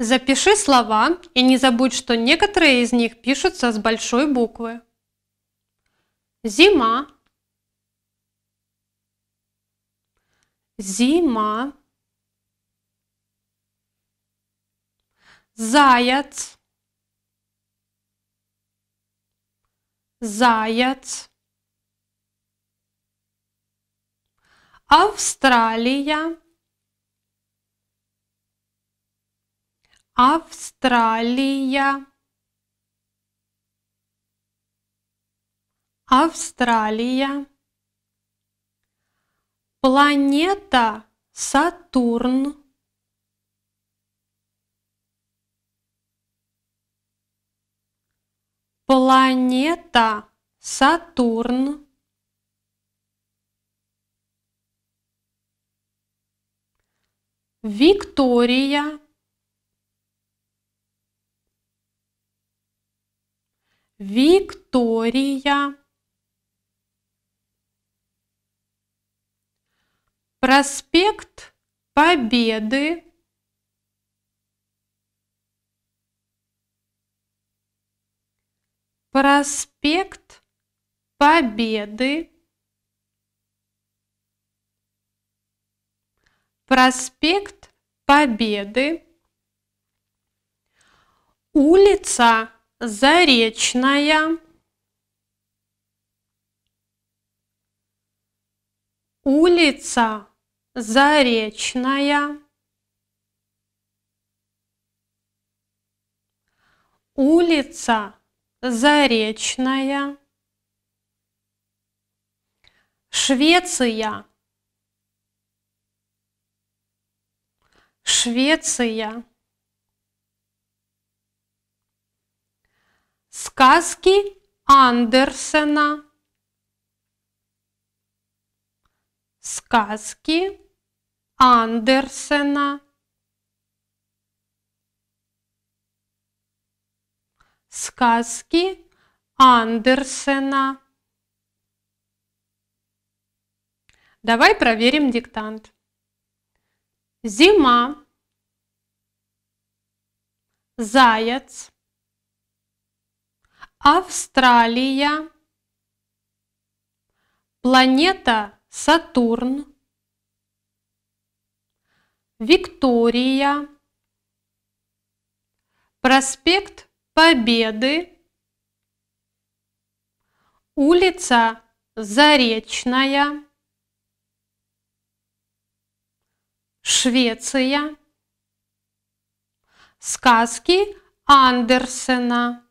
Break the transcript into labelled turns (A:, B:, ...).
A: Запиши слова и не забудь, что некоторые из них пишутся с большой буквы. Зима. Зима. Заяц. Заяц. Австралия. Австралия. Австралия. Планета Сатурн. Планета Сатурн. Виктория. Виктория. Проспект Победы. Проспект Победы. Проспект Победы. Улица Заречная. Улица Заречная. Улица Заречная. Швеция. Швеция. Сказки Андерсена. Сказки Андерсена. Сказки Андерсена. Давай проверим диктант. Зима. Заяц. Австралия, планета Сатурн, Виктория, проспект Победы, улица Заречная, Швеция, сказки Андерсена.